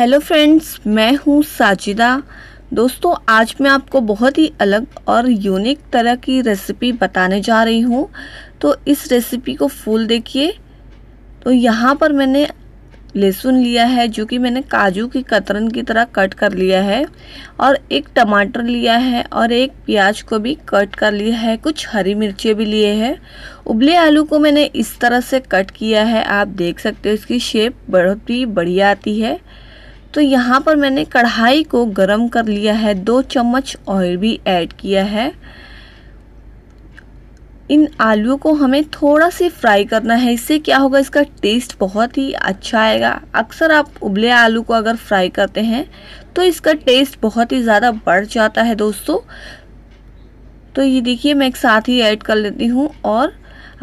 hello friends मैं हूँ साजिदा दोस्तों आज मैं आपको बहुत ही अलग और यूनिक तरह की रेसिपी बताने जा रही हूँ तो इस रेसिपी को फुल देखिए तो यहाँ पर मैंने लहसुन लिया है जो कि मैंने काजू की कतरन की तरह कट कर लिया है और एक टमाटर लिया है और एक प्याज को भी कट कर लिया है कुछ हरी मिर्चें भी लिए हैं उबले आलू को मैंने इस तरह से कट किया है आप देख सकते हो इसकी शेप बहुत ही बढ़िया आती है तो यहाँ पर मैंने कढ़ाई को गरम कर लिया है दो चम्मच ऑयल भी ऐड किया है इन आलू को हमें थोड़ा से फ्राई करना है इससे क्या होगा इसका टेस्ट बहुत ही अच्छा आएगा अक्सर आप उबले आलू को अगर फ्राई करते हैं तो इसका टेस्ट बहुत ही ज़्यादा बढ़ जाता है दोस्तों तो ये देखिए मैं एक साथ ही ऐड कर लेती हूँ और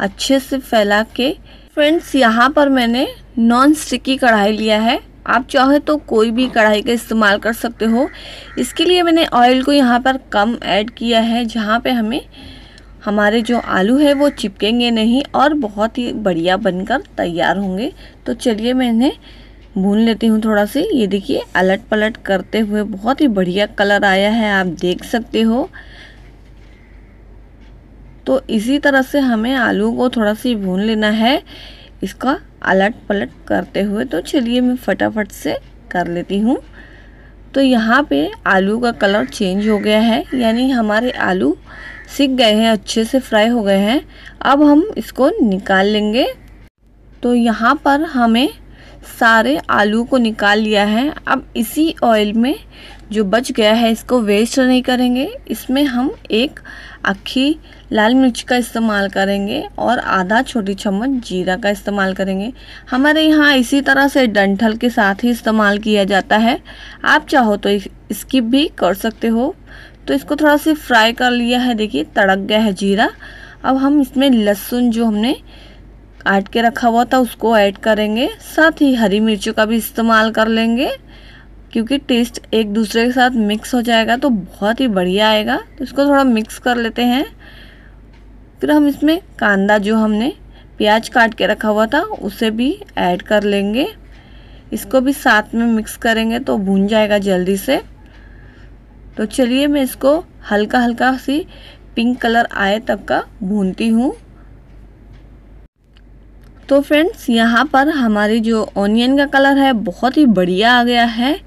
अच्छे से फैला के फ्रेंड्स यहाँ पर मैंने नॉन स्टिकी कढ़ाई लिया है आप चाहे तो कोई भी कढ़ाई का इस्तेमाल कर सकते हो इसके लिए मैंने ऑयल को यहाँ पर कम ऐड किया है जहाँ पे हमें हमारे जो आलू है वो चिपकेंगे नहीं और बहुत ही बढ़िया बनकर तैयार होंगे तो चलिए मैं इन्हें भून लेती हूँ थोड़ा सी ये देखिए अलट पलट करते हुए बहुत ही बढ़िया कलर आया है आप देख सकते हो तो इसी तरह से हमें आलू को थोड़ा सी भून लेना है इसका अलट पलट करते हुए तो चलिए मैं फटाफट से कर लेती हूँ तो यहाँ पे आलू का कलर चेंज हो गया है यानी हमारे आलू सिक गए हैं अच्छे से फ्राई हो गए हैं अब हम इसको निकाल लेंगे तो यहाँ पर हमें सारे आलू को निकाल लिया है अब इसी ऑयल में जो बच गया है इसको वेस्ट नहीं करेंगे इसमें हम एक अक्खी लाल मिर्च का इस्तेमाल करेंगे और आधा छोटी चम्मच जीरा का इस्तेमाल करेंगे हमारे यहाँ इसी तरह से डंठल के साथ ही इस्तेमाल किया जाता है आप चाहो तो स्किप भी कर सकते हो तो इसको थोड़ा सा फ्राई कर लिया है देखिए तड़क गया है जीरा अब हम इसमें लहसुन जो हमने काट के रखा हुआ था उसको ऐड करेंगे साथ ही हरी मिर्चों का भी इस्तेमाल कर लेंगे क्योंकि टेस्ट एक दूसरे के साथ मिक्स हो जाएगा तो बहुत ही बढ़िया आएगा तो इसको थोड़ा मिक्स कर लेते हैं फिर हम इसमें कांदा जो हमने प्याज काट के रखा हुआ था उसे भी ऐड कर लेंगे इसको भी साथ में मिक्स करेंगे तो भून जाएगा जल्दी से तो चलिए मैं इसको हल्का हल्का सी पिंक कलर आए तक का भूनती हूँ तो फ्रेंड्स यहाँ पर हमारी जो ऑनियन का कलर है बहुत ही बढ़िया आ गया है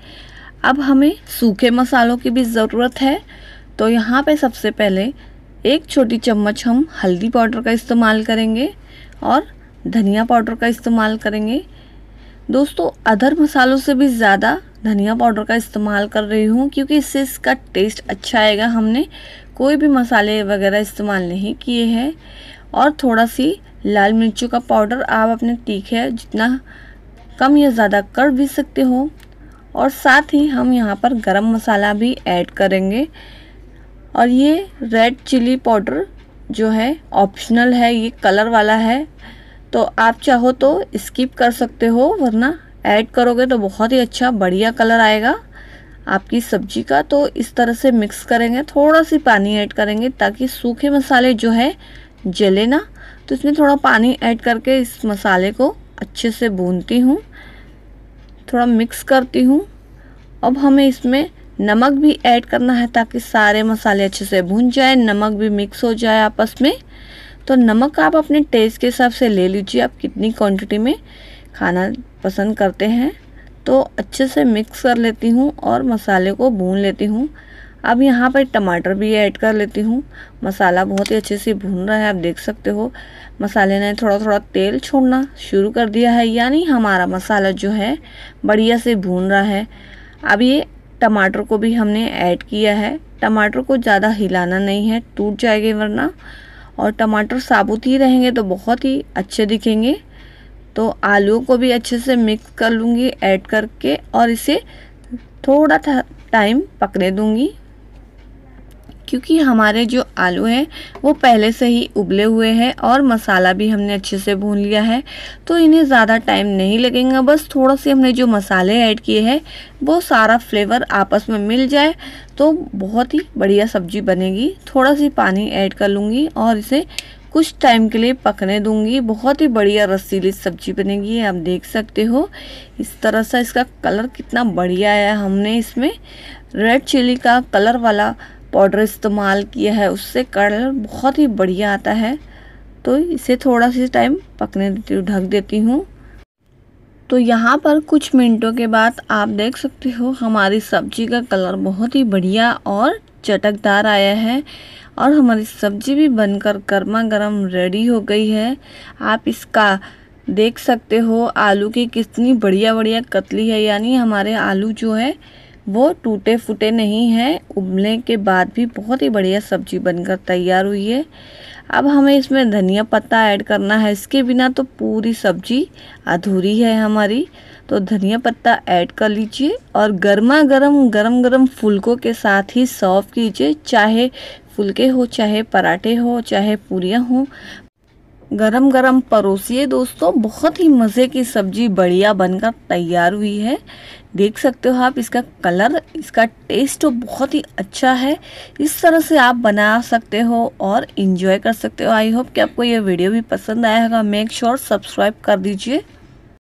अब हमें सूखे मसालों की भी ज़रूरत है तो यहाँ पे सबसे पहले एक छोटी चम्मच हम हल्दी पाउडर का इस्तेमाल करेंगे और धनिया पाउडर का इस्तेमाल करेंगे दोस्तों अदर मसालों से भी ज़्यादा धनिया पाउडर का इस्तेमाल कर रही हूँ क्योंकि इससे इसका टेस्ट अच्छा आएगा हमने कोई भी मसाले वगैरह इस्तेमाल नहीं किए हैं और थोड़ा सी लाल मिर्चों का पाउडर आप अपने तीखे जितना कम या ज़्यादा कर भी सकते हो और साथ ही हम यहाँ पर गरम मसाला भी ऐड करेंगे और ये रेड चिली पाउडर जो है ऑप्शनल है ये कलर वाला है तो आप चाहो तो स्किप कर सकते हो वरना ऐड करोगे तो बहुत ही अच्छा बढ़िया कलर आएगा आपकी सब्जी का तो इस तरह से मिक्स करेंगे थोड़ा सी पानी ऐड करेंगे ताकि सूखे मसाले जो है जले ना तो इसमें थोड़ा पानी ऐड करके इस मसाले को अच्छे से भूनती हूँ थोड़ा मिक्स करती हूँ अब हमें इसमें नमक भी ऐड करना है ताकि सारे मसाले अच्छे से भून जाए नमक भी मिक्स हो जाए आपस में तो नमक आप अपने टेस्ट के हिसाब से ले लीजिए आप कितनी क्वांटिटी में खाना पसंद करते हैं तो अच्छे से मिक्स कर लेती हूँ और मसाले को भून लेती हूँ अब यहाँ पर टमाटर भी ऐड कर लेती हूँ मसाला बहुत ही अच्छे से भून रहा है आप देख सकते हो मसाले ने थोड़ा थोड़ा तेल छोड़ना शुरू कर दिया है यानी हमारा मसाला जो है बढ़िया से भून रहा है अब ये टमाटर को भी हमने ऐड किया है टमाटर को ज़्यादा हिलाना नहीं है टूट जाएंगे वरना और टमाटर साबुत ही रहेंगे तो बहुत ही अच्छे दिखेंगे तो आलूओं को भी अच्छे से मिक्स कर लूँगी ऐड करके और इसे थोड़ा था टाइम पकने दूँगी क्योंकि हमारे जो आलू हैं वो पहले से ही उबले हुए हैं और मसाला भी हमने अच्छे से भून लिया है तो इन्हें ज़्यादा टाइम नहीं लगेगा बस थोड़ा से हमने जो मसाले ऐड किए हैं वो सारा फ्लेवर आपस में मिल जाए तो बहुत ही बढ़िया सब्जी बनेगी थोड़ा सी पानी ऐड कर लूँगी और इसे कुछ टाइम के लिए पकने दूंगी बहुत ही बढ़िया रसीली सब्जी बनेगी आप देख सकते हो इस तरह से इसका कलर कितना बढ़िया है हमने इसमें रेड चिली का कलर वाला पाउडर इस्तेमाल किया है उससे कलर बहुत ही बढ़िया आता है तो इसे थोड़ा सी टाइम पकने देती हूँ ढक देती हूँ तो यहाँ पर कुछ मिनटों के बाद आप देख सकते हो हमारी सब्जी का कलर बहुत ही बढ़िया और चटकदार आया है और हमारी सब्जी भी बनकर गर्मा गर्म रेडी हो गई है आप इसका देख सकते हो आलू की कितनी बढ़िया बढ़िया कतली है यानी हमारे आलू जो है वो टूटे फूटे नहीं हैं उबलने के बाद भी बहुत ही बढ़िया सब्जी बनकर तैयार हुई है अब हमें इसमें धनिया पत्ता ऐड करना है इसके बिना तो पूरी सब्जी अधूरी है हमारी तो धनिया पत्ता ऐड कर लीजिए और गर्मा गर्म गर्म गर्म फुलकों के साथ ही सर्व कीजिए चाहे फुलके हो चाहे पराठे हो चाहे पूरियाँ हो गरम गरम परोसिए दोस्तों बहुत ही मज़े की सब्जी बढ़िया बनकर तैयार हुई है देख सकते हो आप इसका कलर इसका टेस्ट तो बहुत ही अच्छा है इस तरह से आप बना सकते हो और इंजॉय कर सकते हो आई होप कि आपको ये वीडियो भी पसंद आया होगा मेक श्योर सब्सक्राइब कर दीजिए